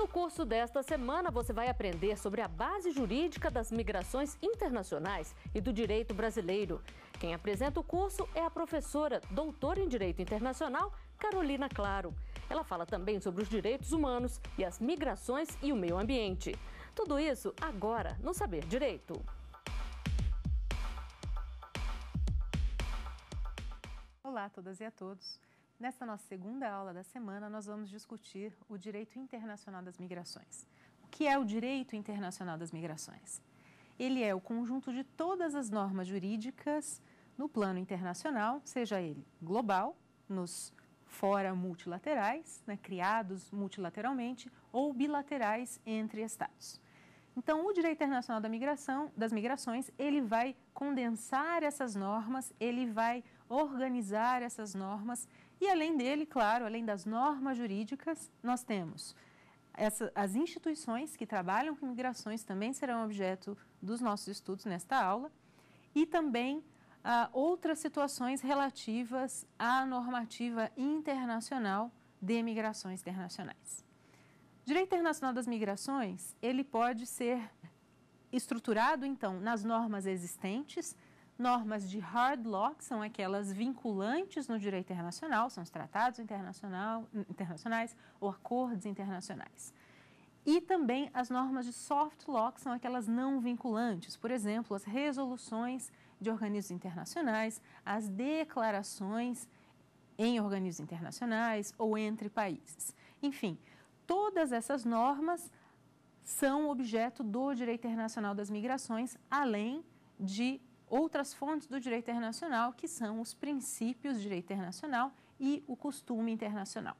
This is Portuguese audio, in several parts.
No curso desta semana, você vai aprender sobre a base jurídica das migrações internacionais e do direito brasileiro. Quem apresenta o curso é a professora, doutora em Direito Internacional, Carolina Claro. Ela fala também sobre os direitos humanos e as migrações e o meio ambiente. Tudo isso agora no Saber Direito. Olá a todas e a todos. Nesta nossa segunda aula da semana, nós vamos discutir o direito internacional das migrações. O que é o direito internacional das migrações? Ele é o conjunto de todas as normas jurídicas no plano internacional, seja ele global, nos fora multilaterais, né, criados multilateralmente, ou bilaterais entre estados. Então, o direito internacional da migração, das migrações, ele vai condensar essas normas, ele vai organizar essas normas e além dele, claro, além das normas jurídicas, nós temos essa, as instituições que trabalham com migrações também serão objeto dos nossos estudos nesta aula e também ah, outras situações relativas à normativa internacional de migrações internacionais. Direito internacional das migrações, ele pode ser estruturado, então, nas normas existentes, Normas de hard law, que são aquelas vinculantes no direito internacional, são os tratados internacional, internacionais ou acordos internacionais. E também as normas de soft law, que são aquelas não vinculantes, por exemplo, as resoluções de organismos internacionais, as declarações em organismos internacionais ou entre países. Enfim, todas essas normas são objeto do direito internacional das migrações, além de outras fontes do direito internacional, que são os princípios do direito internacional e o costume internacional.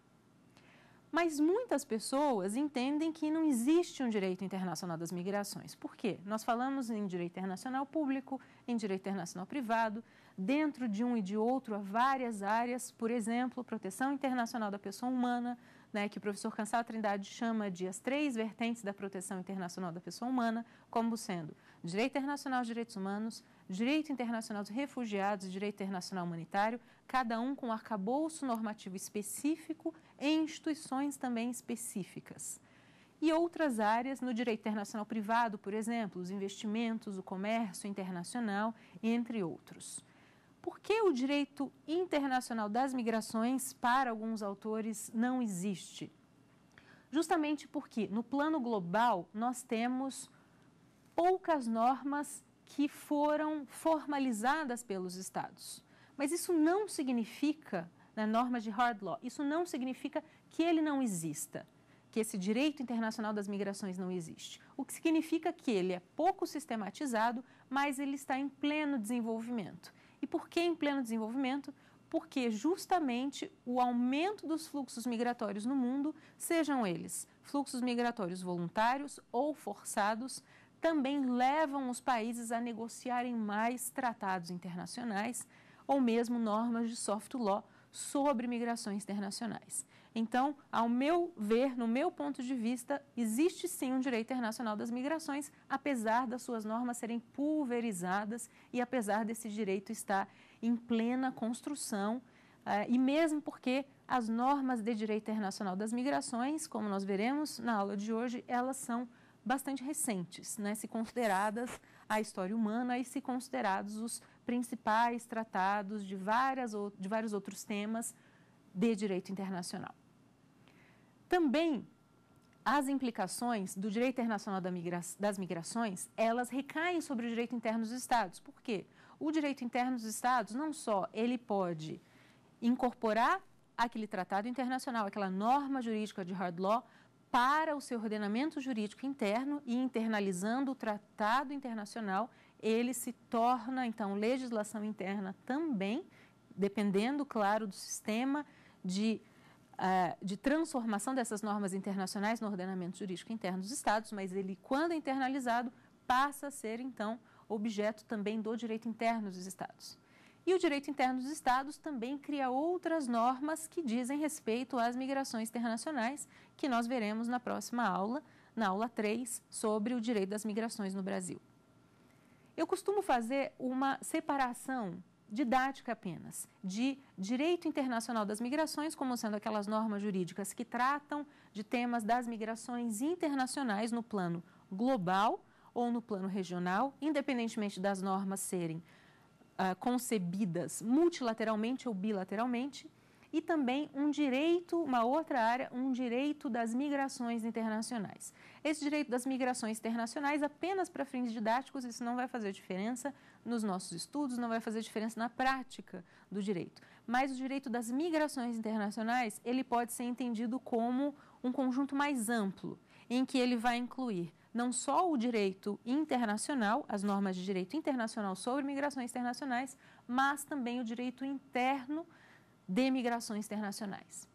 Mas muitas pessoas entendem que não existe um direito internacional das migrações. Por quê? Nós falamos em direito internacional público, em direito internacional privado, dentro de um e de outro há várias áreas, por exemplo, proteção internacional da pessoa humana, né, que o professor Cansal Trindade chama de as três vertentes da proteção internacional da pessoa humana, como sendo direito internacional de direitos humanos, direito internacional dos refugiados, direito internacional humanitário, cada um com um arcabouço normativo específico e instituições também específicas. E outras áreas no direito internacional privado, por exemplo, os investimentos, o comércio internacional, entre outros. Por que o direito internacional das migrações, para alguns autores, não existe? Justamente porque, no plano global, nós temos poucas normas que foram formalizadas pelos estados. Mas isso não significa, na né, norma de hard law, isso não significa que ele não exista, que esse direito internacional das migrações não existe. O que significa que ele é pouco sistematizado, mas ele está em pleno desenvolvimento. E por que em pleno desenvolvimento? Porque justamente o aumento dos fluxos migratórios no mundo, sejam eles fluxos migratórios voluntários ou forçados, também levam os países a negociarem mais tratados internacionais ou mesmo normas de soft law sobre migrações internacionais. Então, ao meu ver, no meu ponto de vista, existe sim um direito internacional das migrações, apesar das suas normas serem pulverizadas e apesar desse direito estar em plena construção, eh, e mesmo porque as normas de direito internacional das migrações, como nós veremos na aula de hoje, elas são bastante recentes, né, se consideradas a história humana e se considerados os principais tratados de, várias, de vários outros temas de direito internacional. Também as implicações do direito internacional das migrações, elas recaem sobre o direito interno dos estados. Por quê? O direito interno dos estados não só ele pode incorporar aquele tratado internacional, aquela norma jurídica de hard law, para o seu ordenamento jurídico interno e internalizando o tratado internacional, ele se torna então legislação interna também, dependendo, claro, do sistema de, uh, de transformação dessas normas internacionais no ordenamento jurídico interno dos Estados, mas ele, quando é internalizado, passa a ser então objeto também do direito interno dos Estados. E o direito interno dos estados também cria outras normas que dizem respeito às migrações internacionais, que nós veremos na próxima aula, na aula 3, sobre o direito das migrações no Brasil. Eu costumo fazer uma separação didática apenas, de direito internacional das migrações, como sendo aquelas normas jurídicas que tratam de temas das migrações internacionais no plano global ou no plano regional, independentemente das normas serem uh, concebidas multilateralmente ou bilateralmente, e também um direito, uma outra área, um direito das migrações internacionais. Esse direito das migrações internacionais, apenas para fins didáticos, isso não vai fazer diferença nos nossos estudos, não vai fazer diferença na prática do direito. Mas o direito das migrações internacionais, ele pode ser entendido como um conjunto mais amplo, em que ele vai incluir não só o direito internacional, as normas de direito internacional sobre migrações internacionais, mas também o direito interno de migrações internacionais.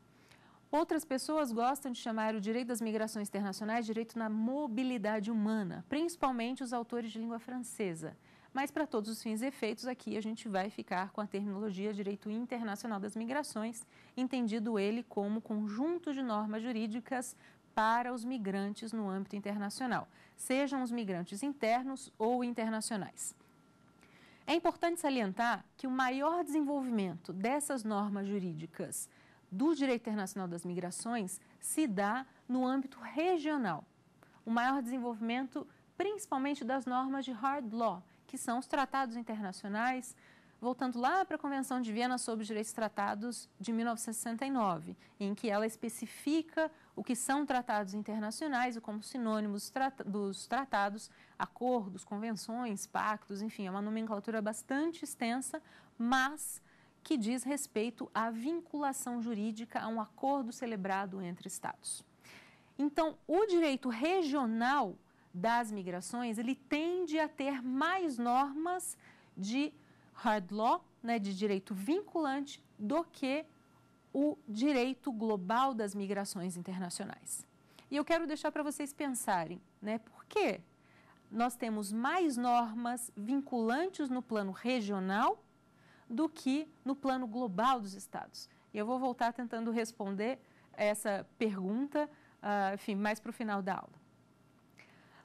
Outras pessoas gostam de chamar o direito das migrações internacionais direito na mobilidade humana, principalmente os autores de língua francesa. Mas, para todos os fins e efeitos, aqui a gente vai ficar com a terminologia Direito Internacional das Migrações, entendido ele como conjunto de normas jurídicas para os migrantes no âmbito internacional, sejam os migrantes internos ou internacionais. É importante salientar que o maior desenvolvimento dessas normas jurídicas do direito internacional das migrações se dá no âmbito regional. O maior desenvolvimento, principalmente das normas de hard law, que são os tratados internacionais, voltando lá para a Convenção de Viena sobre os Direitos Tratados de 1969, em que ela especifica o que são tratados internacionais e como sinônimos dos tratados, acordos, convenções, pactos, enfim, é uma nomenclatura bastante extensa, mas que diz respeito à vinculação jurídica a um acordo celebrado entre Estados. Então, o direito regional das migrações, ele tende a ter mais normas de hard law, né, de direito vinculante, do que o direito global das migrações internacionais. E eu quero deixar para vocês pensarem, né, por que nós temos mais normas vinculantes no plano regional do que no plano global dos estados. E eu vou voltar tentando responder essa pergunta, uh, enfim, mais para o final da aula.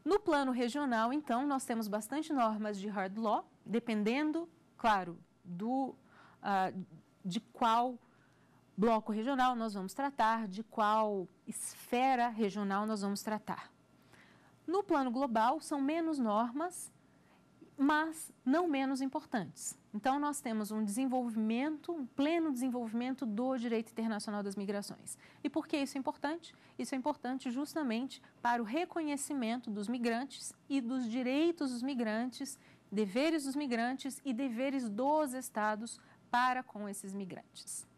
No plano regional, então, nós temos bastante normas de hard law, dependendo, claro, do, uh, de qual bloco regional nós vamos tratar, de qual esfera regional nós vamos tratar. No plano global, são menos normas mas não menos importantes. Então, nós temos um desenvolvimento, um pleno desenvolvimento do direito internacional das migrações. E por que isso é importante? Isso é importante justamente para o reconhecimento dos migrantes e dos direitos dos migrantes, deveres dos migrantes e deveres dos estados para com esses migrantes.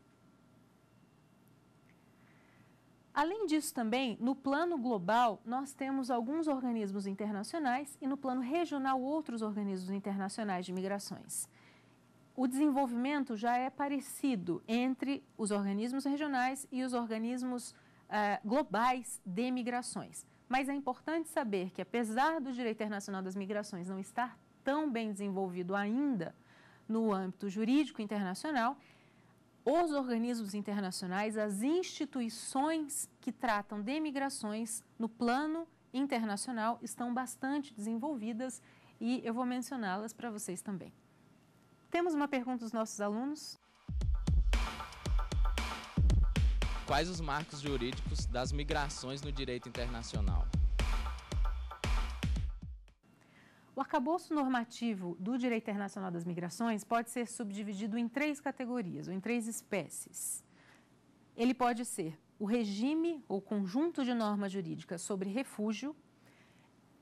Além disso, também, no plano global, nós temos alguns organismos internacionais e no plano regional, outros organismos internacionais de migrações. O desenvolvimento já é parecido entre os organismos regionais e os organismos eh, globais de migrações. Mas é importante saber que, apesar do direito internacional das migrações não estar tão bem desenvolvido ainda no âmbito jurídico internacional, os organismos internacionais, as instituições que tratam de migrações no plano internacional estão bastante desenvolvidas e eu vou mencioná-las para vocês também. Temos uma pergunta dos nossos alunos. Quais os marcos jurídicos das migrações no direito internacional? O arcabouço normativo do direito internacional das migrações pode ser subdividido em três categorias, ou em três espécies. Ele pode ser o regime ou conjunto de normas jurídicas sobre refúgio,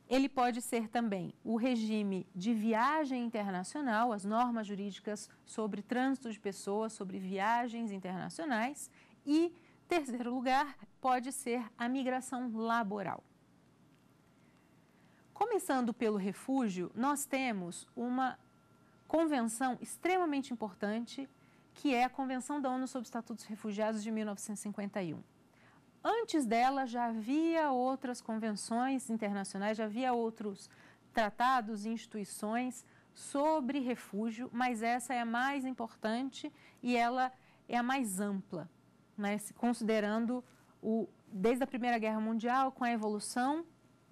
ele pode ser também o regime de viagem internacional, as normas jurídicas sobre trânsito de pessoas, sobre viagens internacionais, e, terceiro lugar, pode ser a migração laboral. Começando pelo refúgio, nós temos uma convenção extremamente importante, que é a Convenção da ONU sobre Estatutos Refugiados de 1951. Antes dela já havia outras convenções internacionais, já havia outros tratados e instituições sobre refúgio, mas essa é a mais importante e ela é a mais ampla, né? considerando o, desde a Primeira Guerra Mundial, com a evolução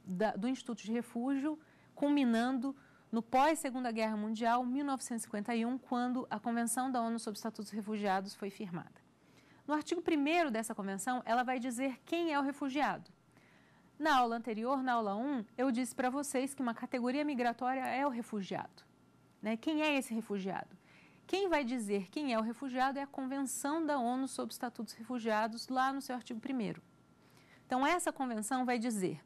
da, do Instituto de Refúgio, culminando no pós-Segunda Guerra Mundial, 1951, quando a Convenção da ONU sobre Estatutos Refugiados foi firmada. No artigo 1 dessa convenção, ela vai dizer quem é o refugiado. Na aula anterior, na aula 1, eu disse para vocês que uma categoria migratória é o refugiado. Né? Quem é esse refugiado? Quem vai dizer quem é o refugiado é a Convenção da ONU sobre Estatutos Refugiados, lá no seu artigo 1. Então, essa convenção vai dizer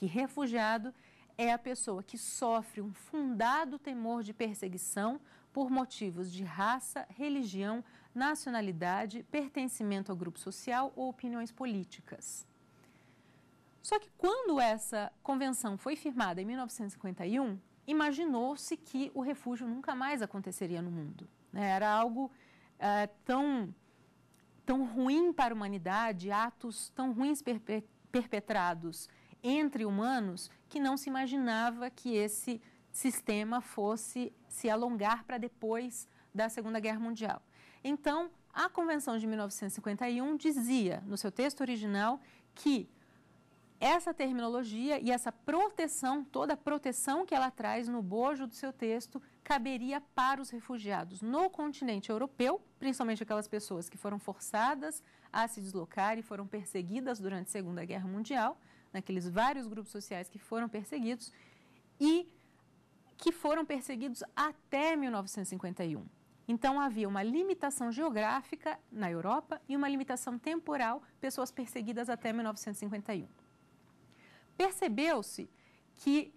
que refugiado é a pessoa que sofre um fundado temor de perseguição por motivos de raça, religião, nacionalidade, pertencimento ao grupo social ou opiniões políticas. Só que quando essa convenção foi firmada em 1951, imaginou-se que o refúgio nunca mais aconteceria no mundo. Né? Era algo é, tão, tão ruim para a humanidade, atos tão ruins perpetrados entre humanos que não se imaginava que esse sistema fosse se alongar para depois da Segunda Guerra Mundial. Então, a Convenção de 1951 dizia, no seu texto original, que essa terminologia e essa proteção, toda a proteção que ela traz no bojo do seu texto, caberia para os refugiados no continente europeu, principalmente aquelas pessoas que foram forçadas a se deslocar e foram perseguidas durante a Segunda Guerra Mundial, naqueles vários grupos sociais que foram perseguidos e que foram perseguidos até 1951. Então havia uma limitação geográfica na Europa e uma limitação temporal, pessoas perseguidas até 1951. Percebeu-se que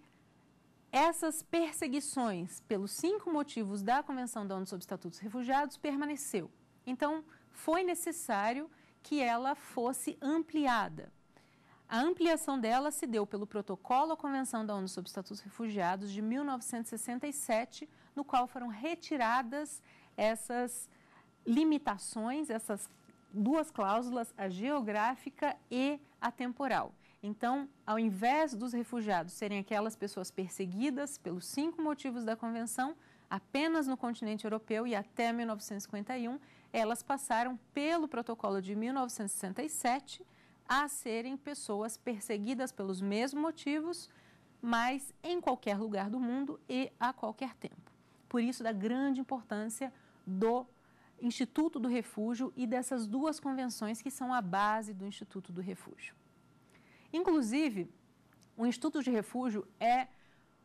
essas perseguições pelos cinco motivos da Convenção da ONU sobre Estatutos Refugiados permaneceu. Então foi necessário que ela fosse ampliada. A ampliação dela se deu pelo protocolo à Convenção da ONU sobre Estatutos Refugiados de 1967, no qual foram retiradas essas limitações, essas duas cláusulas, a geográfica e a temporal. Então, ao invés dos refugiados serem aquelas pessoas perseguidas pelos cinco motivos da Convenção, apenas no continente europeu e até 1951, elas passaram pelo protocolo de 1967 a serem pessoas perseguidas pelos mesmos motivos, mas em qualquer lugar do mundo e a qualquer tempo. Por isso, da grande importância do Instituto do Refúgio e dessas duas convenções que são a base do Instituto do Refúgio. Inclusive, o Instituto de Refúgio é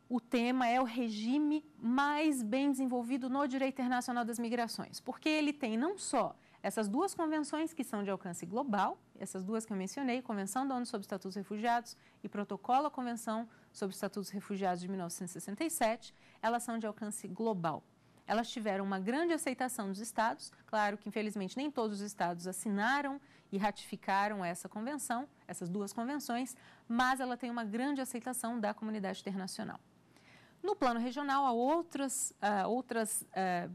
o tema, é o regime mais bem desenvolvido no direito internacional das migrações, porque ele tem não só essas duas convenções que são de alcance global, essas duas que eu mencionei, Convenção da ONU sobre Estatutos Refugiados e Protocolo à Convenção sobre Estatutos Refugiados de 1967, elas são de alcance global. Elas tiveram uma grande aceitação dos estados, claro que infelizmente nem todos os estados assinaram e ratificaram essa convenção, essas duas convenções, mas ela tem uma grande aceitação da comunidade internacional. No plano regional, há outras, uh, outras uh,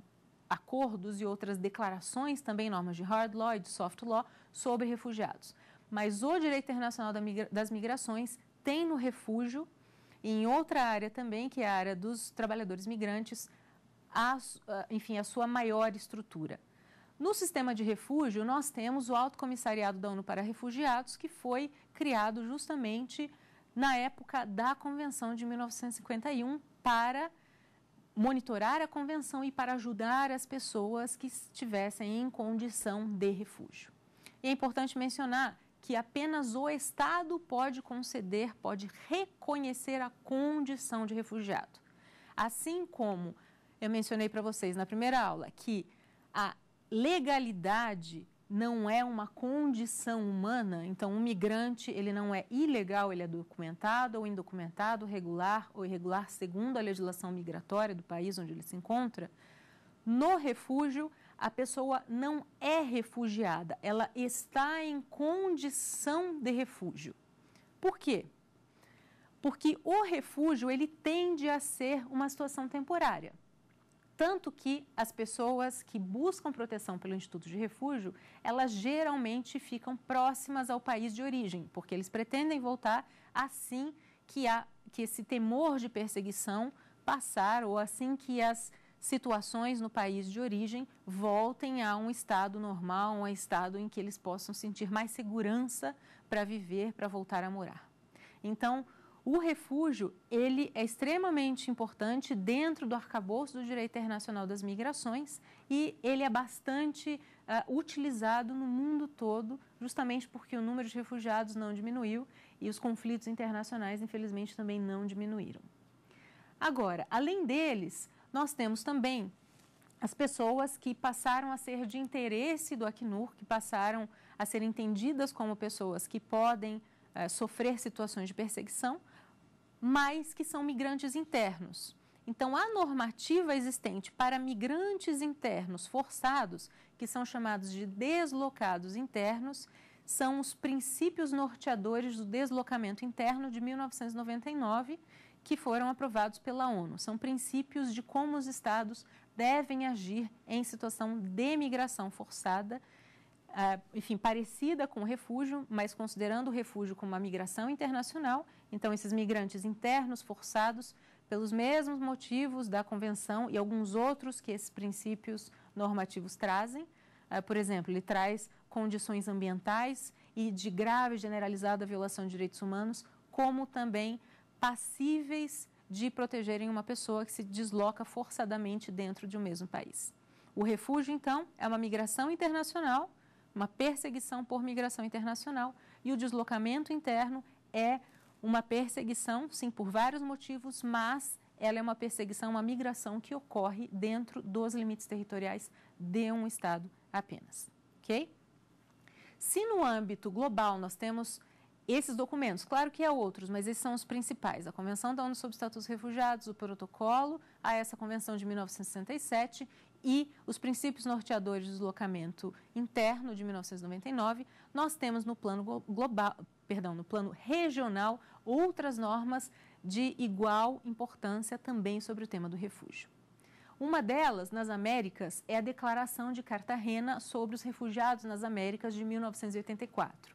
acordos e outras declarações, também normas de hard law e de soft law, sobre refugiados. Mas o direito internacional das migrações tem no refúgio, e em outra área também, que é a área dos trabalhadores migrantes, a, enfim, a sua maior estrutura. No sistema de refúgio, nós temos o Alto Comissariado da ONU para Refugiados, que foi criado justamente na época da Convenção de 1951 para monitorar a convenção e para ajudar as pessoas que estivessem em condição de refúgio. E é importante mencionar que apenas o Estado pode conceder, pode reconhecer a condição de refugiado. Assim como eu mencionei para vocês na primeira aula que a legalidade não é uma condição humana, então um migrante ele não é ilegal, ele é documentado ou indocumentado, regular ou irregular segundo a legislação migratória do país onde ele se encontra, no refúgio a pessoa não é refugiada, ela está em condição de refúgio. Por quê? Porque o refúgio ele tende a ser uma situação temporária. Tanto que as pessoas que buscam proteção pelo Instituto de Refúgio, elas geralmente ficam próximas ao país de origem, porque eles pretendem voltar assim que, há, que esse temor de perseguição passar ou assim que as situações no país de origem voltem a um estado normal, um estado em que eles possam sentir mais segurança para viver, para voltar a morar. Então, o refúgio, ele é extremamente importante dentro do arcabouço do direito internacional das migrações e ele é bastante uh, utilizado no mundo todo, justamente porque o número de refugiados não diminuiu e os conflitos internacionais, infelizmente, também não diminuíram. Agora, além deles, nós temos também as pessoas que passaram a ser de interesse do Acnur, que passaram a ser entendidas como pessoas que podem uh, sofrer situações de perseguição, mas que são migrantes internos. Então, a normativa existente para migrantes internos forçados, que são chamados de deslocados internos, são os princípios norteadores do deslocamento interno de 1999, que foram aprovados pela ONU. São princípios de como os estados devem agir em situação de migração forçada, eh, enfim, parecida com o refúgio, mas considerando o refúgio como uma migração internacional então, esses migrantes internos forçados, pelos mesmos motivos da Convenção e alguns outros que esses princípios normativos trazem, eh, por exemplo, ele traz condições ambientais e de grave e generalizada violação de direitos humanos, como também passíveis de protegerem uma pessoa que se desloca forçadamente dentro de um mesmo país. O refúgio, então, é uma migração internacional, uma perseguição por migração internacional, e o deslocamento interno é uma perseguição, sim, por vários motivos, mas ela é uma perseguição, uma migração que ocorre dentro dos limites territoriais de um Estado apenas. Ok? Se no âmbito global nós temos esses documentos, claro que há outros, mas esses são os principais: a Convenção da ONU sobre o Estatuto dos Refugiados, o protocolo a essa Convenção de 1967 e os princípios norteadores do deslocamento interno de 1999, nós temos no plano global, perdão, no plano regional outras normas de igual importância também sobre o tema do refúgio. Uma delas, nas Américas, é a Declaração de Cartagena sobre os Refugiados nas Américas de 1984.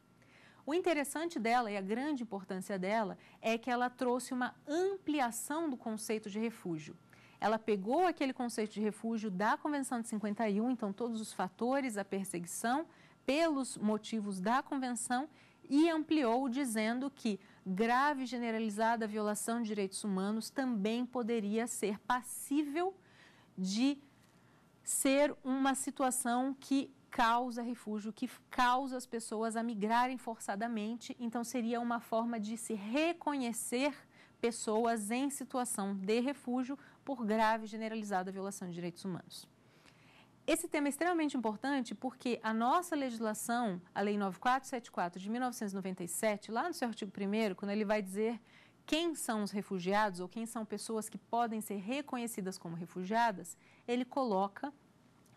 O interessante dela e a grande importância dela é que ela trouxe uma ampliação do conceito de refúgio. Ela pegou aquele conceito de refúgio da Convenção de 51, então todos os fatores a perseguição pelos motivos da Convenção e ampliou dizendo que grave e generalizada violação de direitos humanos também poderia ser passível de ser uma situação que causa refúgio, que causa as pessoas a migrarem forçadamente. Então, seria uma forma de se reconhecer pessoas em situação de refúgio por grave e generalizada violação de direitos humanos. Esse tema é extremamente importante porque a nossa legislação, a Lei 9474 de 1997, lá no seu artigo 1, quando ele vai dizer quem são os refugiados ou quem são pessoas que podem ser reconhecidas como refugiadas, ele coloca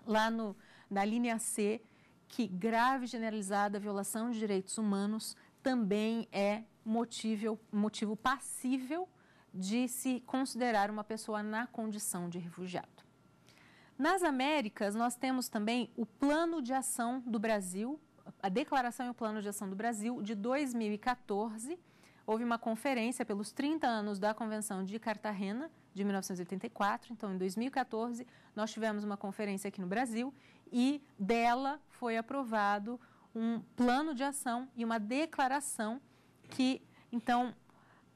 lá no, na linha C que grave generalizada violação de direitos humanos também é motivo, motivo passível de se considerar uma pessoa na condição de refugiado. Nas Américas, nós temos também o Plano de Ação do Brasil, a Declaração e o Plano de Ação do Brasil de 2014. Houve uma conferência pelos 30 anos da Convenção de Cartagena, de 1984. Então, em 2014, nós tivemos uma conferência aqui no Brasil e dela foi aprovado um plano de ação e uma declaração que, então,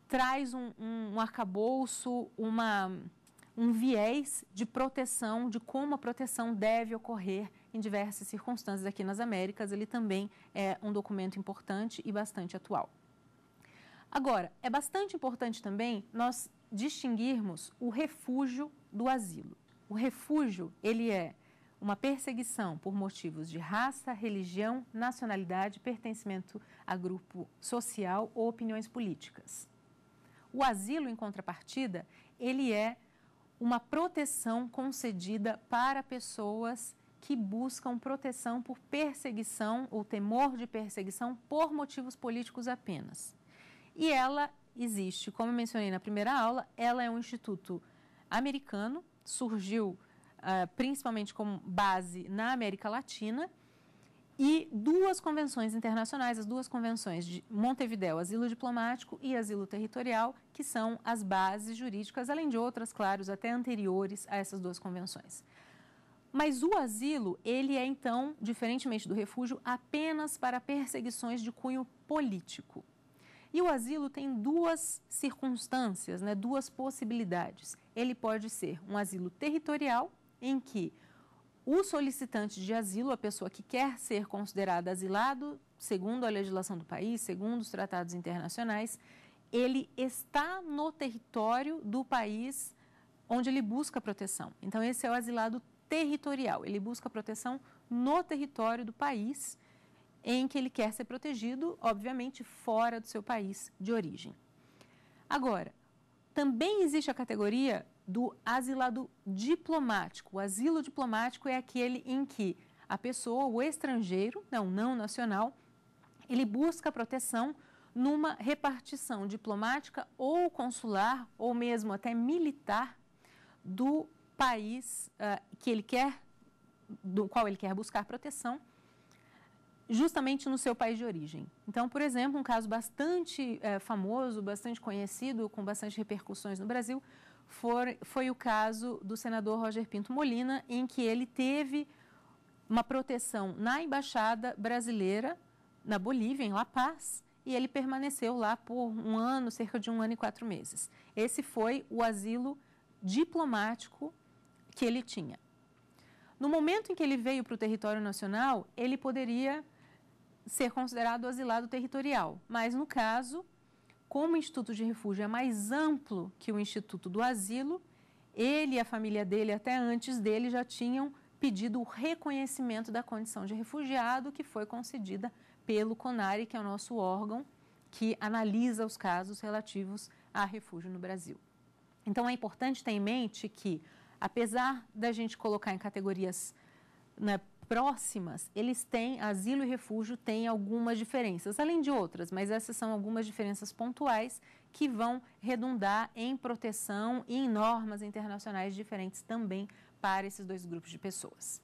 traz um, um arcabouço, uma um viés de proteção, de como a proteção deve ocorrer em diversas circunstâncias aqui nas Américas, ele também é um documento importante e bastante atual. Agora, é bastante importante também nós distinguirmos o refúgio do asilo. O refúgio, ele é uma perseguição por motivos de raça, religião, nacionalidade, pertencimento a grupo social ou opiniões políticas. O asilo, em contrapartida, ele é uma proteção concedida para pessoas que buscam proteção por perseguição ou temor de perseguição por motivos políticos apenas. E ela existe, como eu mencionei na primeira aula, ela é um instituto americano, surgiu uh, principalmente como base na América Latina e duas convenções internacionais, as duas convenções de Montevidéu, asilo diplomático e asilo territorial, que são as bases jurídicas, além de outras, claro, até anteriores a essas duas convenções. Mas o asilo, ele é então, diferentemente do refúgio, apenas para perseguições de cunho político. E o asilo tem duas circunstâncias, né, duas possibilidades. Ele pode ser um asilo territorial, em que o solicitante de asilo, a pessoa que quer ser considerada asilado, segundo a legislação do país, segundo os tratados internacionais, ele está no território do país onde ele busca proteção. Então, esse é o asilado territorial. Ele busca proteção no território do país em que ele quer ser protegido, obviamente fora do seu país de origem. Agora, também existe a categoria do asilado diplomático. O asilo diplomático é aquele em que a pessoa, o estrangeiro, não, não nacional, ele busca proteção numa repartição diplomática ou consular ou mesmo até militar do país uh, que ele quer, do qual ele quer buscar proteção, justamente no seu país de origem. Então, por exemplo, um caso bastante uh, famoso, bastante conhecido, com bastante repercussões no Brasil, for, foi o caso do senador Roger Pinto Molina, em que ele teve uma proteção na embaixada brasileira na Bolívia, em La Paz, e ele permaneceu lá por um ano, cerca de um ano e quatro meses. Esse foi o asilo diplomático que ele tinha. No momento em que ele veio para o território nacional, ele poderia ser considerado asilado territorial, mas no caso como o Instituto de Refúgio é mais amplo que o Instituto do Asilo, ele e a família dele, até antes dele, já tinham pedido o reconhecimento da condição de refugiado, que foi concedida pelo CONARE, que é o nosso órgão que analisa os casos relativos a refúgio no Brasil. Então, é importante ter em mente que, apesar da gente colocar em categorias né, próximas, eles têm, asilo e refúgio têm algumas diferenças, além de outras, mas essas são algumas diferenças pontuais que vão redundar em proteção e em normas internacionais diferentes também para esses dois grupos de pessoas.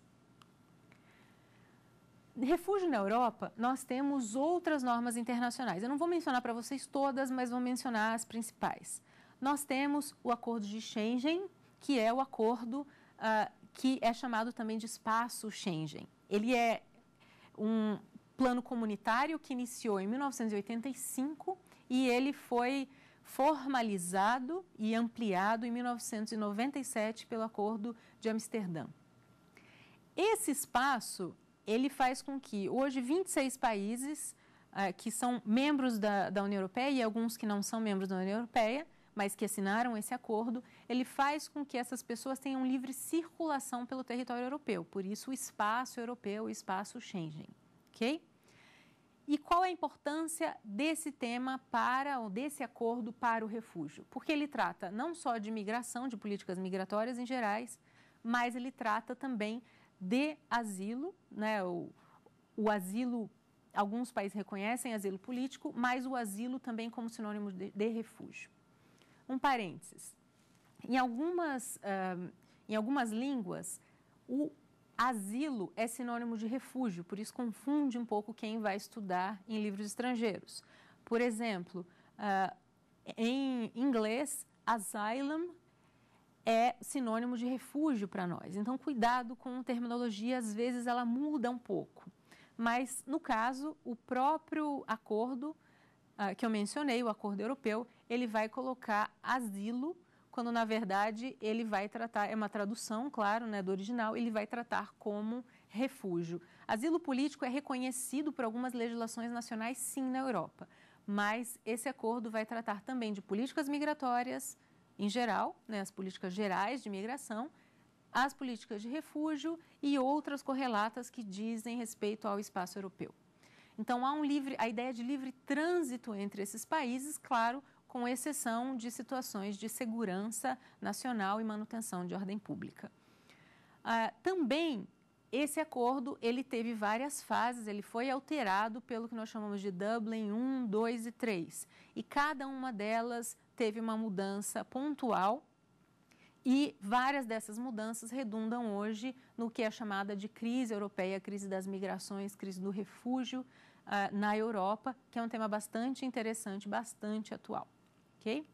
Refúgio na Europa, nós temos outras normas internacionais. Eu não vou mencionar para vocês todas, mas vou mencionar as principais. Nós temos o Acordo de Schengen, que é o acordo uh, que é chamado também de espaço Schengen. Ele é um plano comunitário que iniciou em 1985 e ele foi formalizado e ampliado em 1997 pelo Acordo de Amsterdã. Esse espaço ele faz com que hoje 26 países eh, que são membros da, da União Europeia e alguns que não são membros da União Europeia, mas que assinaram esse acordo, ele faz com que essas pessoas tenham livre circulação pelo território europeu, por isso o espaço europeu, o espaço Schengen, ok? E qual é a importância desse tema para, ou desse acordo para o refúgio? Porque ele trata não só de migração, de políticas migratórias em gerais, mas ele trata também de asilo, né? O, o asilo, alguns países reconhecem asilo político, mas o asilo também como sinônimo de, de refúgio. Um parênteses. Em algumas, em algumas línguas, o asilo é sinônimo de refúgio, por isso confunde um pouco quem vai estudar em livros estrangeiros. Por exemplo, uh, em inglês, asylum é sinônimo de refúgio para nós. Então, cuidado com a terminologia, às vezes ela muda um pouco. Mas, no caso, o próprio acordo uh, que eu mencionei, o acordo europeu, ele vai colocar asilo quando na verdade ele vai tratar, é uma tradução, claro, né, do original, ele vai tratar como refúgio. Asilo político é reconhecido por algumas legislações nacionais, sim, na Europa, mas esse acordo vai tratar também de políticas migratórias em geral, né, as políticas gerais de migração, as políticas de refúgio e outras correlatas que dizem respeito ao espaço europeu. Então há um livre, a ideia de livre trânsito entre esses países, claro, com exceção de situações de segurança nacional e manutenção de ordem pública. Ah, também esse acordo ele teve várias fases, ele foi alterado pelo que nós chamamos de Dublin 1, 2 e 3. E cada uma delas teve uma mudança pontual e várias dessas mudanças redundam hoje no que é chamada de crise europeia, crise das migrações, crise do refúgio ah, na Europa, que é um tema bastante interessante, bastante atual ok?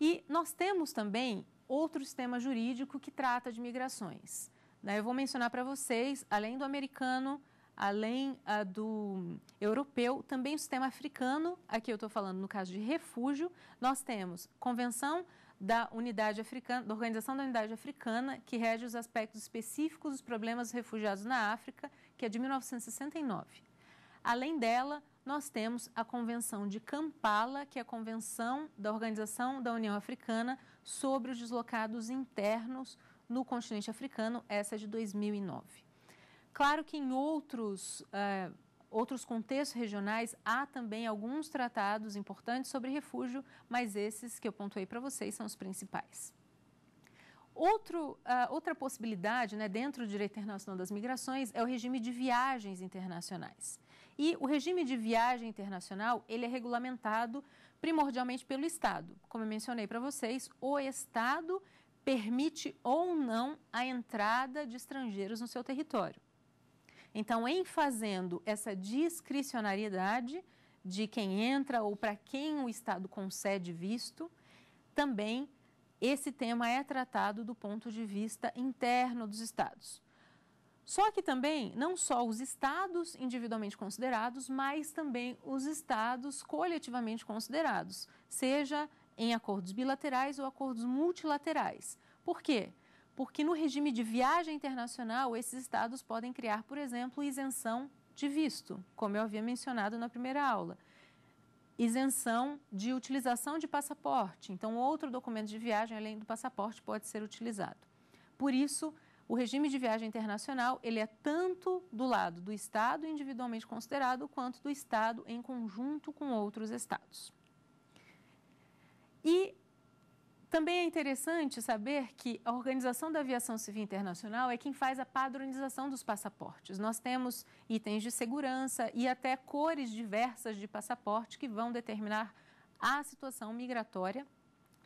E nós temos também outro sistema jurídico que trata de migrações. Né, eu vou mencionar para vocês, além do americano, além ah, do europeu, também o sistema africano, aqui eu estou falando no caso de refúgio, nós temos Convenção da Unidade Africana, da Organização da Unidade Africana, que rege os aspectos específicos dos problemas dos refugiados na África, que é de 1969. Além dela, nós temos a Convenção de Kampala, que é a Convenção da Organização da União Africana sobre os Deslocados Internos no continente africano, essa é de 2009. Claro que em outros, eh, outros contextos regionais há também alguns tratados importantes sobre refúgio, mas esses que eu pontuei para vocês são os principais. Outro, uh, outra possibilidade né, dentro do direito internacional das migrações é o regime de viagens internacionais. E o regime de viagem internacional, ele é regulamentado primordialmente pelo Estado. Como eu mencionei para vocês, o Estado permite ou não a entrada de estrangeiros no seu território. Então, em fazendo essa discricionariedade de quem entra ou para quem o Estado concede visto, também esse tema é tratado do ponto de vista interno dos Estados. Só que também, não só os estados individualmente considerados, mas também os estados coletivamente considerados, seja em acordos bilaterais ou acordos multilaterais. Por quê? Porque no regime de viagem internacional, esses estados podem criar, por exemplo, isenção de visto, como eu havia mencionado na primeira aula isenção de utilização de passaporte. Então, outro documento de viagem além do passaporte pode ser utilizado. Por isso, o regime de viagem internacional, ele é tanto do lado do Estado individualmente considerado, quanto do Estado em conjunto com outros Estados. E também é interessante saber que a Organização da Aviação Civil Internacional é quem faz a padronização dos passaportes. Nós temos itens de segurança e até cores diversas de passaporte que vão determinar a situação migratória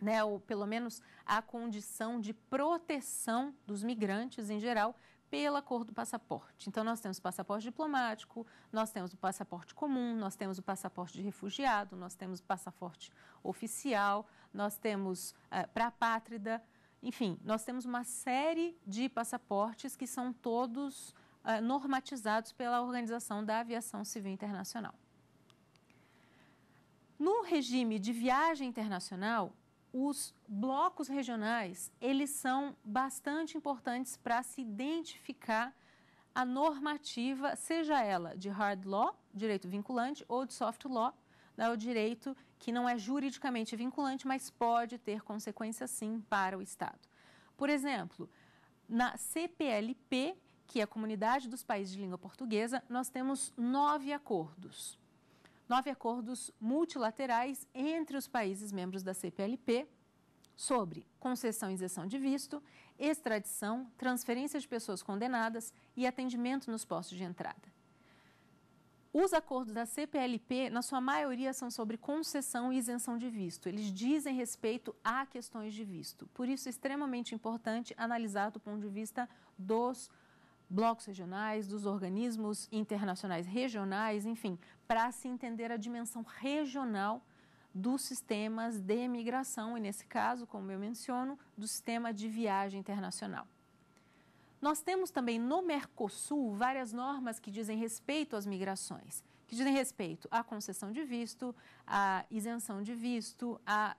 né, ou pelo menos a condição de proteção dos migrantes em geral pela cor do passaporte. Então, nós temos o passaporte diplomático, nós temos o passaporte comum, nós temos o passaporte de refugiado, nós temos o passaporte oficial, nós temos eh, para a pátrida, enfim, nós temos uma série de passaportes que são todos eh, normatizados pela Organização da Aviação Civil Internacional. No regime de viagem internacional, os blocos regionais, eles são bastante importantes para se identificar a normativa, seja ela de hard law, direito vinculante, ou de soft law, né, o direito que não é juridicamente vinculante, mas pode ter consequência sim para o Estado. Por exemplo, na CPLP, que é a Comunidade dos Países de Língua Portuguesa, nós temos nove acordos nove acordos multilaterais entre os países membros da CPLP sobre concessão e isenção de visto, extradição, transferência de pessoas condenadas e atendimento nos postos de entrada. Os acordos da CPLP, na sua maioria, são sobre concessão e isenção de visto. Eles dizem respeito a questões de visto. Por isso, é extremamente importante analisar do ponto de vista dos blocos regionais, dos organismos internacionais regionais, enfim, para se entender a dimensão regional dos sistemas de imigração e, nesse caso, como eu menciono, do sistema de viagem internacional. Nós temos também no Mercosul várias normas que dizem respeito às migrações, que dizem respeito à concessão de visto, à isenção de visto, a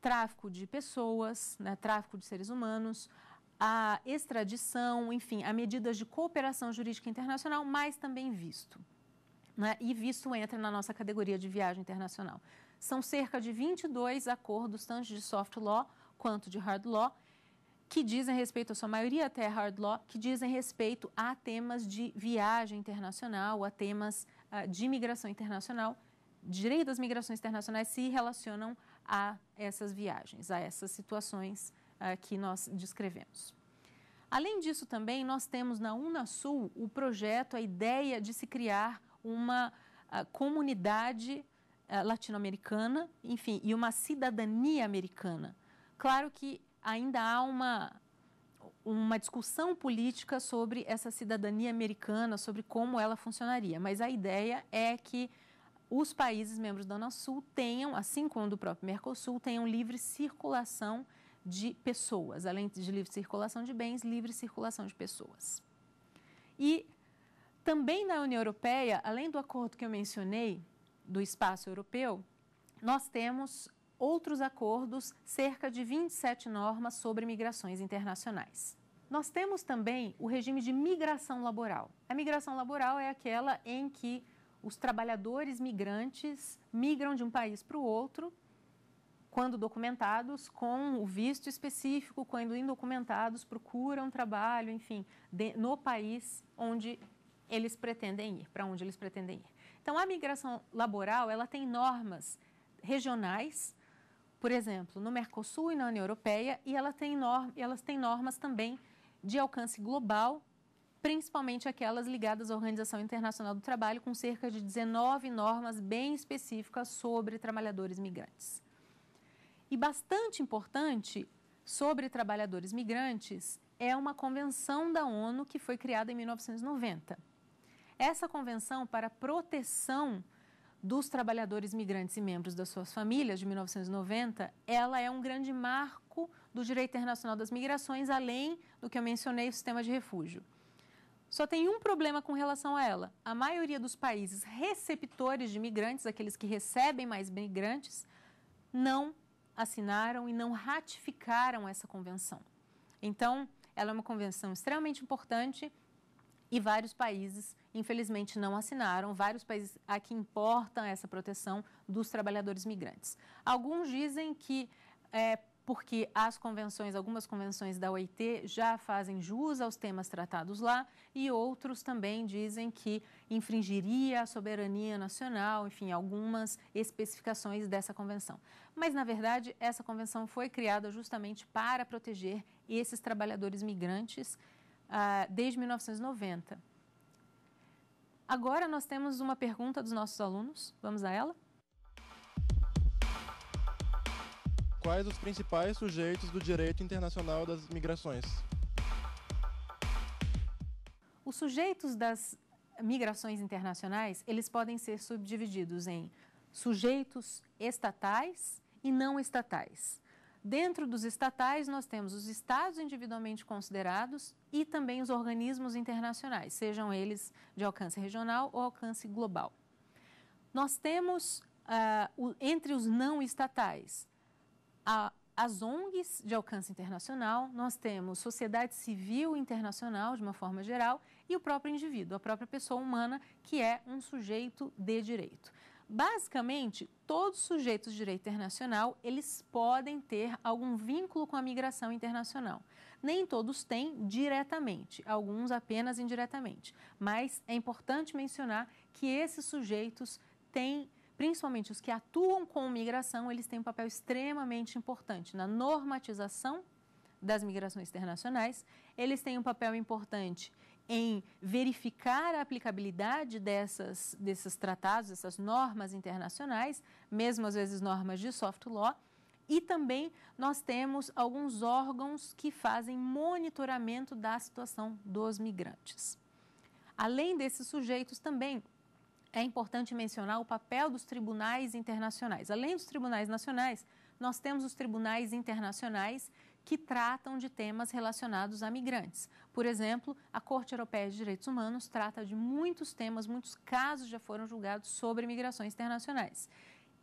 tráfico de pessoas, né, tráfico de seres humanos, a extradição, enfim, a medidas de cooperação jurídica internacional, mas também visto. Né? E visto entra na nossa categoria de viagem internacional. São cerca de 22 acordos, tanto de soft law quanto de hard law, que dizem respeito, a sua maioria até hard law, que dizem respeito a temas de viagem internacional, a temas uh, de imigração internacional. Direito das migrações internacionais se relacionam a essas viagens, a essas situações eh, que nós descrevemos. Além disso, também nós temos na Unasul o projeto, a ideia de se criar uma eh, comunidade eh, latino-americana, enfim, e uma cidadania americana. Claro que ainda há uma uma discussão política sobre essa cidadania americana, sobre como ela funcionaria, mas a ideia é que os países membros da Unasul tenham, assim como do próprio Mercosul, tenham livre circulação de pessoas, além de livre circulação de bens, livre circulação de pessoas. E também na União Europeia, além do acordo que eu mencionei, do espaço europeu, nós temos outros acordos, cerca de 27 normas sobre migrações internacionais. Nós temos também o regime de migração laboral. A migração laboral é aquela em que os trabalhadores migrantes migram de um país para o outro quando documentados, com o visto específico, quando indocumentados procuram trabalho, enfim, de, no país onde eles pretendem ir, para onde eles pretendem ir. Então, a migração laboral, ela tem normas regionais, por exemplo, no Mercosul e na União Europeia, e ela tem elas têm normas também de alcance global, principalmente aquelas ligadas à Organização Internacional do Trabalho, com cerca de 19 normas bem específicas sobre trabalhadores migrantes. E bastante importante sobre trabalhadores migrantes é uma convenção da ONU que foi criada em 1990. Essa convenção para proteção dos trabalhadores migrantes e membros das suas famílias de 1990, ela é um grande marco do direito internacional das migrações, além do que eu mencionei, o sistema de refúgio. Só tem um problema com relação a ela. A maioria dos países receptores de migrantes, aqueles que recebem mais migrantes, não assinaram e não ratificaram essa convenção. Então, ela é uma convenção extremamente importante e vários países, infelizmente, não assinaram. Vários países a que importa essa proteção dos trabalhadores migrantes. Alguns dizem que é, porque as convenções, algumas convenções da OIT já fazem jus aos temas tratados lá e outros também dizem que infringiria a soberania nacional, enfim, algumas especificações dessa convenção. Mas, na verdade, essa convenção foi criada justamente para proteger esses trabalhadores migrantes ah, desde 1990. Agora nós temos uma pergunta dos nossos alunos, vamos a ela? quais os principais sujeitos do direito internacional das migrações. Os sujeitos das migrações internacionais, eles podem ser subdivididos em sujeitos estatais e não estatais. Dentro dos estatais, nós temos os estados individualmente considerados e também os organismos internacionais, sejam eles de alcance regional ou alcance global. Nós temos, ah, o, entre os não estatais, a, as ONGs de alcance internacional, nós temos sociedade civil internacional, de uma forma geral, e o próprio indivíduo, a própria pessoa humana, que é um sujeito de direito. Basicamente, todos os sujeitos de direito internacional, eles podem ter algum vínculo com a migração internacional. Nem todos têm diretamente, alguns apenas indiretamente. Mas é importante mencionar que esses sujeitos têm principalmente os que atuam com migração, eles têm um papel extremamente importante na normatização das migrações internacionais, eles têm um papel importante em verificar a aplicabilidade dessas, desses tratados, dessas normas internacionais, mesmo às vezes normas de soft law, e também nós temos alguns órgãos que fazem monitoramento da situação dos migrantes. Além desses sujeitos, também é importante mencionar o papel dos tribunais internacionais. Além dos tribunais nacionais, nós temos os tribunais internacionais que tratam de temas relacionados a migrantes. Por exemplo, a Corte Europeia de Direitos Humanos trata de muitos temas, muitos casos já foram julgados sobre migrações internacionais.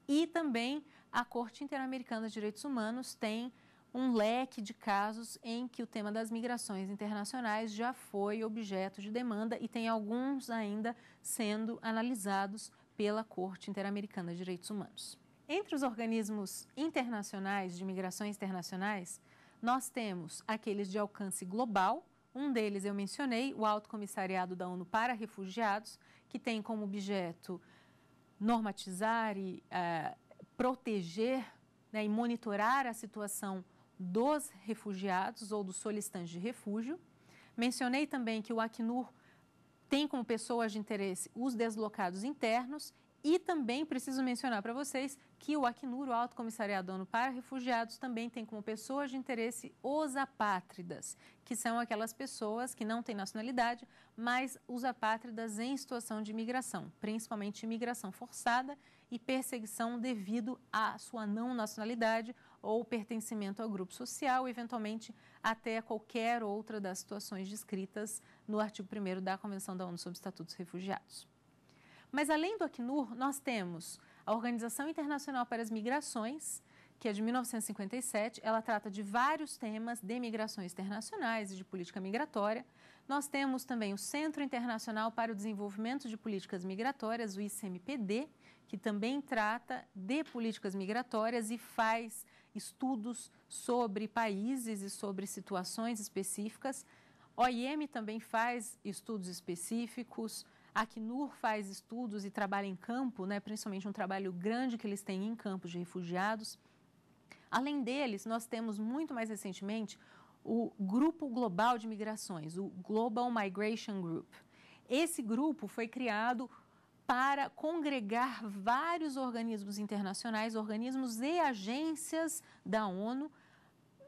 E também a Corte Interamericana de Direitos Humanos tem um leque de casos em que o tema das migrações internacionais já foi objeto de demanda e tem alguns ainda sendo analisados pela Corte Interamericana de Direitos Humanos. Entre os organismos internacionais de migrações internacionais, nós temos aqueles de alcance global, um deles eu mencionei, o Alto Comissariado da ONU para Refugiados, que tem como objeto normatizar e uh, proteger né, e monitorar a situação dos refugiados ou dos solicitantes de refúgio. Mencionei também que o Acnur tem como pessoas de interesse os deslocados internos e também preciso mencionar para vocês que o Acnur, o Alto Comissariado ONU para Refugiados, também tem como pessoas de interesse os apátridas, que são aquelas pessoas que não têm nacionalidade, mas os apátridas em situação de imigração, principalmente imigração forçada e perseguição devido à sua não nacionalidade ou pertencimento ao grupo social, eventualmente até qualquer outra das situações descritas no artigo 1 da Convenção da ONU sobre Estatutos Refugiados. Mas além do Acnur, nós temos a Organização Internacional para as Migrações, que é de 1957, ela trata de vários temas de migrações internacionais e de política migratória. Nós temos também o Centro Internacional para o Desenvolvimento de Políticas Migratórias, o ICMPD, que também trata de políticas migratórias e faz estudos sobre países e sobre situações específicas. OIM também faz estudos específicos, a Acnur faz estudos e trabalha em campo, né, principalmente um trabalho grande que eles têm em campos de refugiados. Além deles, nós temos muito mais recentemente o Grupo Global de Migrações, o Global Migration Group. Esse grupo foi criado para congregar vários organismos internacionais, organismos e agências da ONU,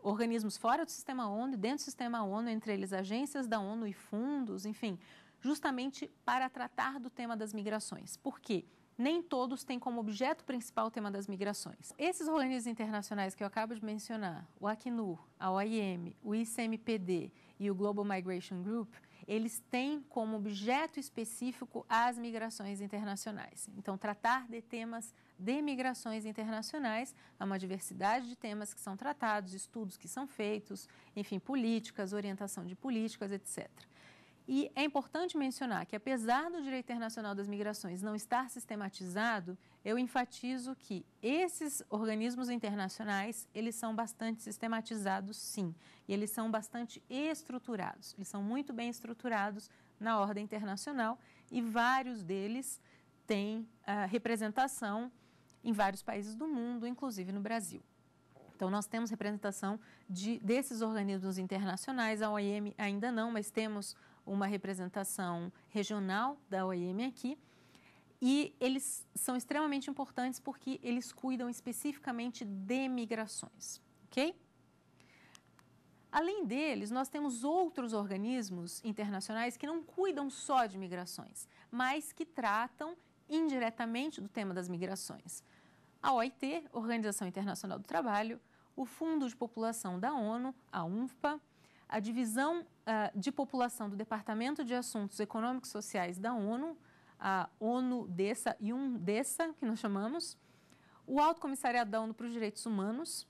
organismos fora do sistema ONU, dentro do sistema ONU, entre eles agências da ONU e fundos, enfim, justamente para tratar do tema das migrações. Por quê? nem todos têm como objeto principal o tema das migrações. Esses organismos internacionais que eu acabo de mencionar, o Acnur, a OIM, o ICMPD e o Global Migration Group, eles têm como objeto específico as migrações internacionais. Então, tratar de temas de migrações internacionais, há uma diversidade de temas que são tratados, estudos que são feitos, enfim, políticas, orientação de políticas, etc. E é importante mencionar que, apesar do direito internacional das migrações não estar sistematizado, eu enfatizo que esses organismos internacionais, eles são bastante sistematizados, sim, e eles são bastante estruturados, eles são muito bem estruturados na ordem internacional e vários deles têm ah, representação em vários países do mundo, inclusive no Brasil. Então, nós temos representação de, desses organismos internacionais, a OIM ainda não, mas temos uma representação regional da OIM aqui. E eles são extremamente importantes porque eles cuidam especificamente de migrações, ok? Além deles, nós temos outros organismos internacionais que não cuidam só de migrações, mas que tratam indiretamente do tema das migrações. A OIT, Organização Internacional do Trabalho, o Fundo de População da ONU, a UNFPA, a divisão uh, de população do Departamento de Assuntos Econômicos e Sociais da ONU, a ONU DESA e um DESA, que nós chamamos, o Alto Comissariado da ONU para os Direitos Humanos,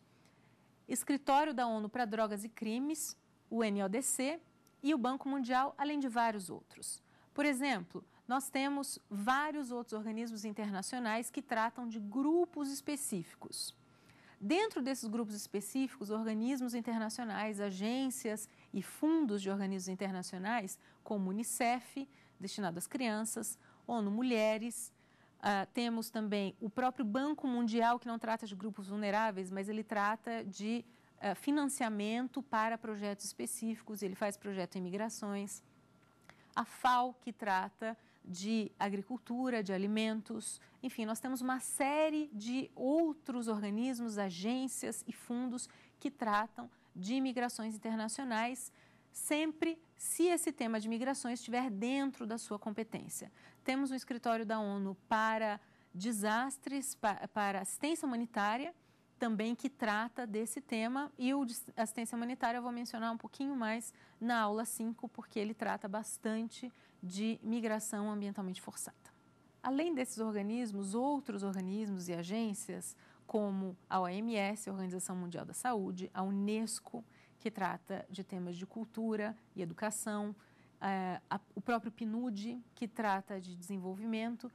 Escritório da ONU para Drogas e Crimes, o NODC e o Banco Mundial, além de vários outros. Por exemplo, nós temos vários outros organismos internacionais que tratam de grupos específicos. Dentro desses grupos específicos, organismos internacionais, agências e fundos de organismos internacionais, como Unicef, destinado às crianças, ONU Mulheres, uh, temos também o próprio Banco Mundial, que não trata de grupos vulneráveis, mas ele trata de uh, financiamento para projetos específicos, ele faz projeto em migrações. A FAO, que trata de agricultura, de alimentos, enfim, nós temos uma série de outros organismos, agências e fundos que tratam de migrações internacionais, sempre se esse tema de migrações estiver dentro da sua competência. Temos um escritório da ONU para desastres, para assistência humanitária, também que trata desse tema e o de assistência humanitária eu vou mencionar um pouquinho mais na aula 5, porque ele trata bastante de migração ambientalmente forçada. Além desses organismos, outros organismos e agências, como a OMS, a Organização Mundial da Saúde, a Unesco, que trata de temas de cultura e educação, é, a, o próprio PNUD, que trata de desenvolvimento,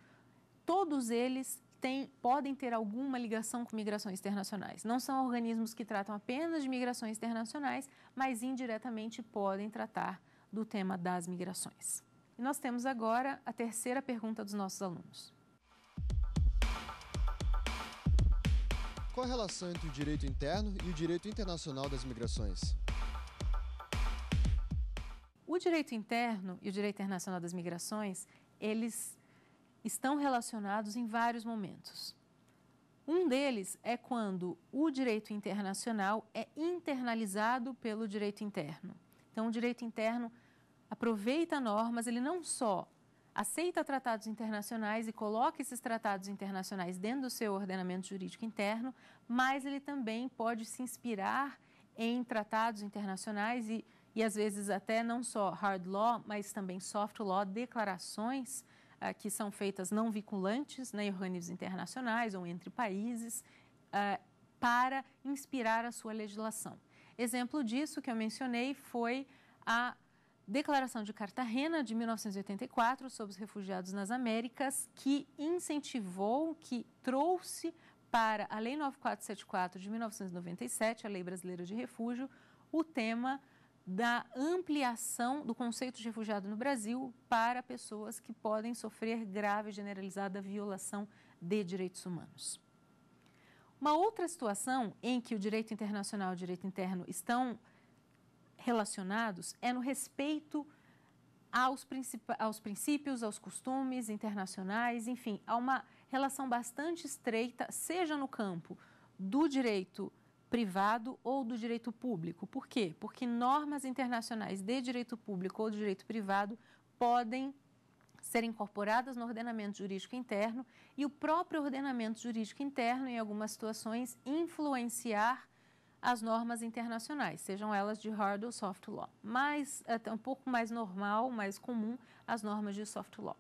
todos eles podem ter alguma ligação com migrações internacionais. Não são organismos que tratam apenas de migrações internacionais, mas indiretamente podem tratar do tema das migrações. E nós temos agora a terceira pergunta dos nossos alunos. Qual a relação entre o direito interno e o direito internacional das migrações? O direito interno e o direito internacional das migrações, eles estão relacionados em vários momentos. Um deles é quando o direito internacional é internalizado pelo direito interno. Então, o direito interno aproveita normas, ele não só aceita tratados internacionais e coloca esses tratados internacionais dentro do seu ordenamento jurídico interno, mas ele também pode se inspirar em tratados internacionais e, e às vezes até não só hard law, mas também soft law, declarações ah, que são feitas não vinculantes né, em organismos internacionais ou entre países ah, para inspirar a sua legislação. Exemplo disso que eu mencionei foi a Declaração de Cartagena de 1984 sobre os refugiados nas Américas, que incentivou, que trouxe para a Lei 9474 de 1997, a Lei Brasileira de Refúgio, o tema da ampliação do conceito de refugiado no Brasil para pessoas que podem sofrer grave e generalizada violação de direitos humanos. Uma outra situação em que o direito internacional e o direito interno estão relacionados é no respeito aos, aos princípios, aos costumes internacionais, enfim, há uma relação bastante estreita, seja no campo do direito privado ou do direito público. Por quê? Porque normas internacionais de direito público ou de direito privado podem ser incorporadas no ordenamento jurídico interno e o próprio ordenamento jurídico interno, em algumas situações, influenciar as normas internacionais, sejam elas de hard ou soft law, mas é tá um pouco mais normal, mais comum, as normas de soft law.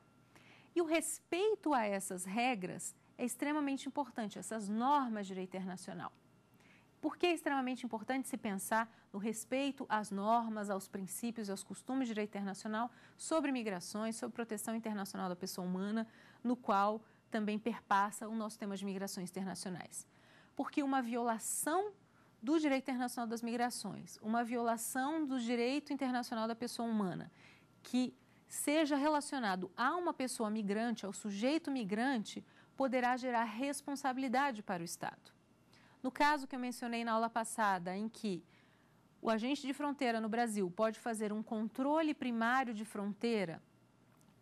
E o respeito a essas regras é extremamente importante, essas normas de direito internacional. Por que é extremamente importante se pensar no respeito às normas, aos princípios e aos costumes de direito internacional sobre migrações, sobre proteção internacional da pessoa humana, no qual também perpassa o nosso tema de migrações internacionais? Porque uma violação do direito internacional das migrações, uma violação do direito internacional da pessoa humana, que seja relacionado a uma pessoa migrante, ao sujeito migrante, poderá gerar responsabilidade para o Estado. No caso que eu mencionei na aula passada, em que o agente de fronteira no Brasil pode fazer um controle primário de fronteira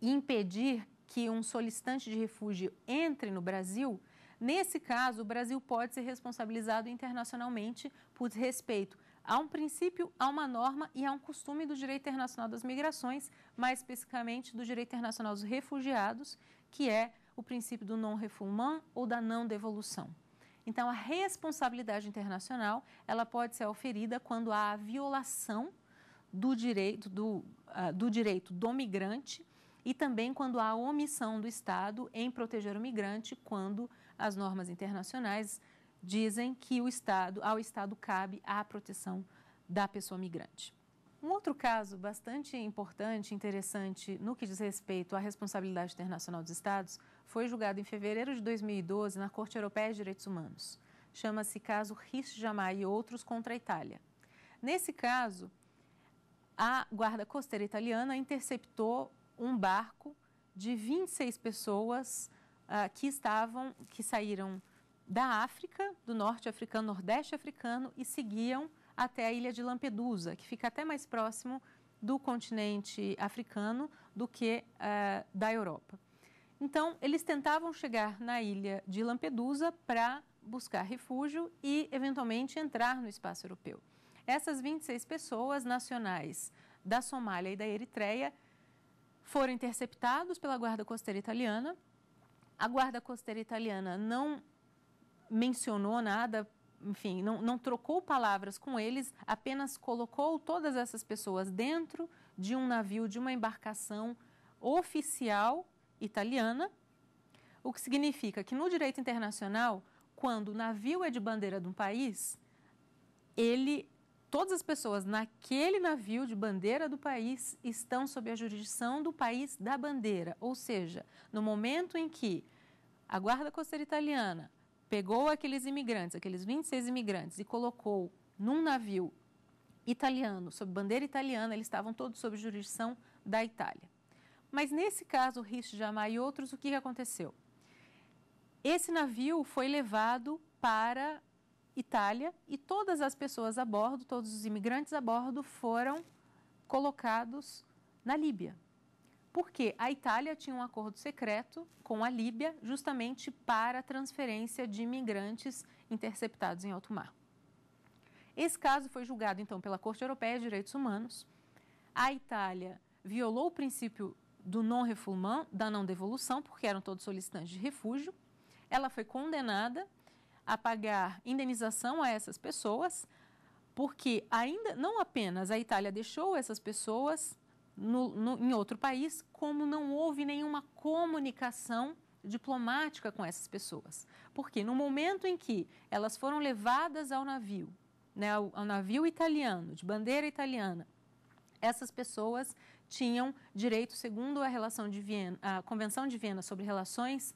e impedir que um solicitante de refúgio entre no Brasil, Nesse caso, o Brasil pode ser responsabilizado internacionalmente por respeito a um princípio, a uma norma e a um costume do direito internacional das migrações, mais especificamente do direito internacional dos refugiados, que é o princípio do non refoulement ou da não devolução. Então, a responsabilidade internacional ela pode ser oferida quando há a violação do direito do, uh, do direito do migrante e também quando há a omissão do Estado em proteger o migrante quando as normas internacionais dizem que o Estado, ao Estado cabe a proteção da pessoa migrante. Um outro caso bastante importante, interessante, no que diz respeito à responsabilidade internacional dos Estados, foi julgado em fevereiro de 2012 na Corte Europeia de Direitos Humanos. Chama-se caso Rich Jamai e outros contra a Itália. Nesse caso, a guarda costeira italiana interceptou um barco de 26 pessoas uh, que estavam, que saíram da África, do norte africano, nordeste africano e seguiam até a ilha de Lampedusa, que fica até mais próximo do continente africano do que uh, da Europa. Então, eles tentavam chegar na ilha de Lampedusa para buscar refúgio e, eventualmente, entrar no espaço europeu. Essas 26 pessoas nacionais da Somália e da Eritreia foram interceptados pela guarda costeira italiana a Guarda Costeira Italiana não mencionou nada, enfim, não, não trocou palavras com eles, apenas colocou todas essas pessoas dentro de um navio, de uma embarcação oficial italiana, o que significa que no direito internacional, quando o navio é de bandeira de um país, ele todas as pessoas naquele navio de bandeira do país estão sob a jurisdição do país da bandeira. Ou seja, no momento em que a Guarda Costeira Italiana pegou aqueles imigrantes, aqueles 26 imigrantes, e colocou num navio italiano, sob bandeira italiana, eles estavam todos sob jurisdição da Itália. Mas nesse caso, Rich Jamar e outros, o que aconteceu? Esse navio foi levado para Itália e todas as pessoas a bordo, todos os imigrantes a bordo foram colocados na Líbia. Porque a Itália tinha um acordo secreto com a Líbia justamente para a transferência de imigrantes interceptados em alto mar. Esse caso foi julgado então pela Corte Europeia de Direitos Humanos. A Itália violou o princípio do non refoulement, da não devolução, porque eram todos solicitantes de refúgio. Ela foi condenada a pagar indenização a essas pessoas, porque ainda não apenas a Itália deixou essas pessoas no, no, em outro país, como não houve nenhuma comunicação diplomática com essas pessoas. Porque no momento em que elas foram levadas ao navio, né, ao, ao navio italiano, de bandeira italiana, essas pessoas tinham direito, segundo a, relação de Viena, a Convenção de Viena sobre Relações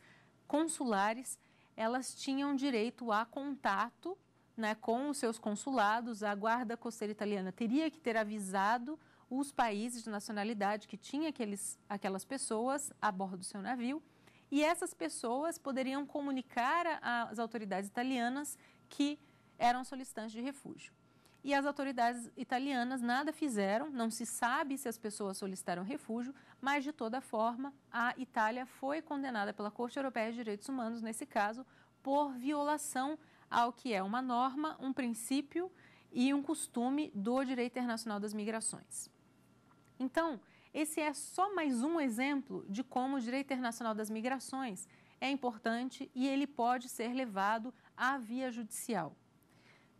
Consulares, elas tinham direito a contato né, com os seus consulados, a guarda costeira italiana teria que ter avisado os países de nacionalidade que tinha aqueles, aquelas pessoas a bordo do seu navio e essas pessoas poderiam comunicar às autoridades italianas que eram solicitantes de refúgio e as autoridades italianas nada fizeram, não se sabe se as pessoas solicitaram refúgio, mas de toda forma, a Itália foi condenada pela Corte Europeia de Direitos Humanos, nesse caso, por violação ao que é uma norma, um princípio e um costume do direito internacional das migrações. Então, esse é só mais um exemplo de como o direito internacional das migrações é importante e ele pode ser levado à via judicial.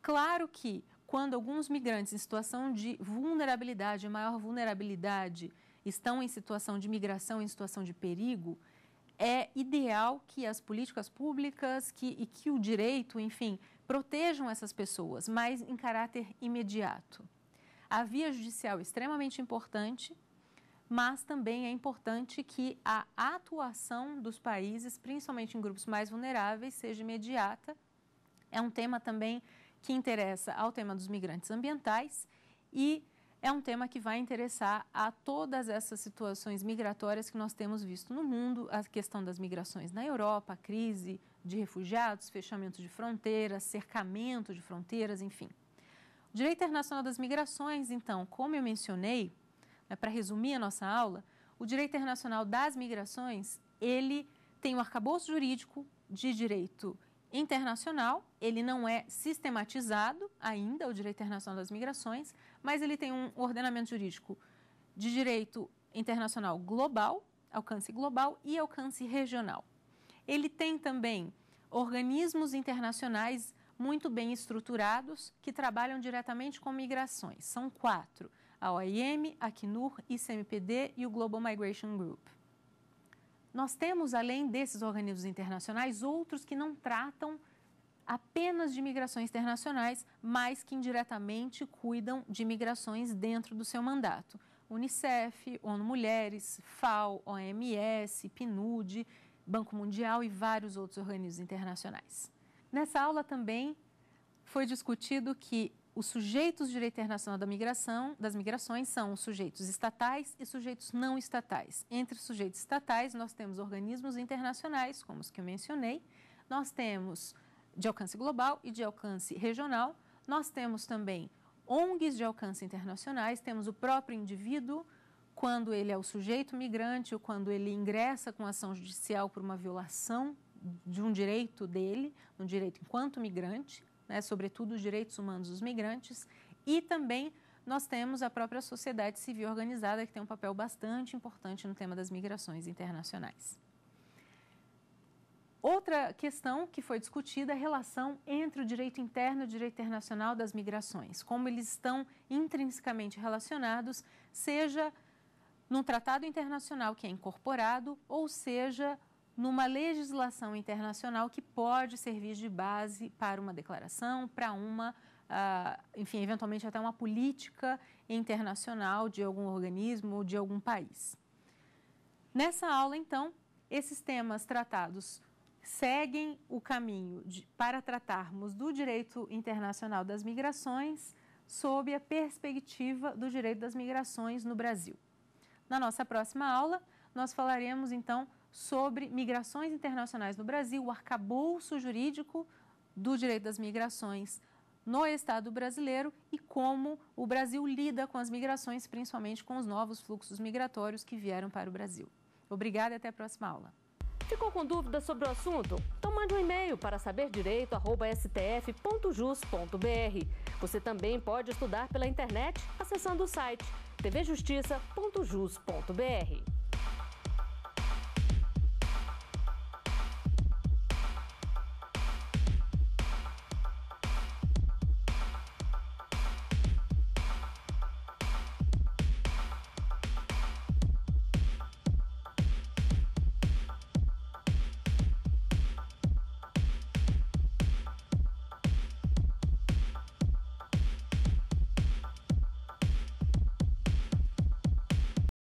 Claro que quando alguns migrantes em situação de vulnerabilidade, maior vulnerabilidade, estão em situação de migração, em situação de perigo, é ideal que as políticas públicas que, e que o direito, enfim, protejam essas pessoas, mas em caráter imediato. A via judicial é extremamente importante, mas também é importante que a atuação dos países, principalmente em grupos mais vulneráveis, seja imediata. É um tema também que interessa ao tema dos migrantes ambientais e é um tema que vai interessar a todas essas situações migratórias que nós temos visto no mundo, a questão das migrações na Europa, a crise de refugiados, fechamento de fronteiras, cercamento de fronteiras, enfim. O direito internacional das migrações, então, como eu mencionei, né, para resumir a nossa aula, o direito internacional das migrações, ele tem o um arcabouço jurídico de direito internacional, ele não é sistematizado ainda, o direito internacional das migrações, mas ele tem um ordenamento jurídico de direito internacional global, alcance global e alcance regional. Ele tem também organismos internacionais muito bem estruturados que trabalham diretamente com migrações. São quatro: a OIM, a o ICMPD e o Global Migration Group. Nós temos, além desses organismos internacionais, outros que não tratam apenas de migrações internacionais, mas que indiretamente cuidam de migrações dentro do seu mandato. Unicef, ONU Mulheres, FAO, OMS, PNUD, Banco Mundial e vários outros organismos internacionais. Nessa aula também foi discutido que os sujeitos do direito internacional da migração, das migrações são os sujeitos estatais e sujeitos não estatais. Entre os sujeitos estatais, nós temos organismos internacionais, como os que eu mencionei, nós temos de alcance global e de alcance regional, nós temos também ONGs de alcance internacionais, temos o próprio indivíduo, quando ele é o sujeito migrante ou quando ele ingressa com ação judicial por uma violação de um direito dele, um direito enquanto migrante, né, sobretudo os direitos humanos dos migrantes, e também nós temos a própria sociedade civil organizada, que tem um papel bastante importante no tema das migrações internacionais. Outra questão que foi discutida é a relação entre o direito interno e o direito internacional das migrações, como eles estão intrinsecamente relacionados, seja num tratado internacional que é incorporado, ou seja, numa legislação internacional que pode servir de base para uma declaração, para uma, uh, enfim, eventualmente até uma política internacional de algum organismo ou de algum país. Nessa aula, então, esses temas tratados seguem o caminho de, para tratarmos do direito internacional das migrações sob a perspectiva do direito das migrações no Brasil. Na nossa próxima aula, nós falaremos então sobre migrações internacionais no Brasil, o arcabouço jurídico do direito das migrações no Estado brasileiro e como o Brasil lida com as migrações, principalmente com os novos fluxos migratórios que vieram para o Brasil. Obrigada e até a próxima aula. Ficou com dúvidas sobre o assunto? Então mande um e-mail para saberdireito.stf.jus.br. Você também pode estudar pela internet acessando o site tvjustiça.jus.br.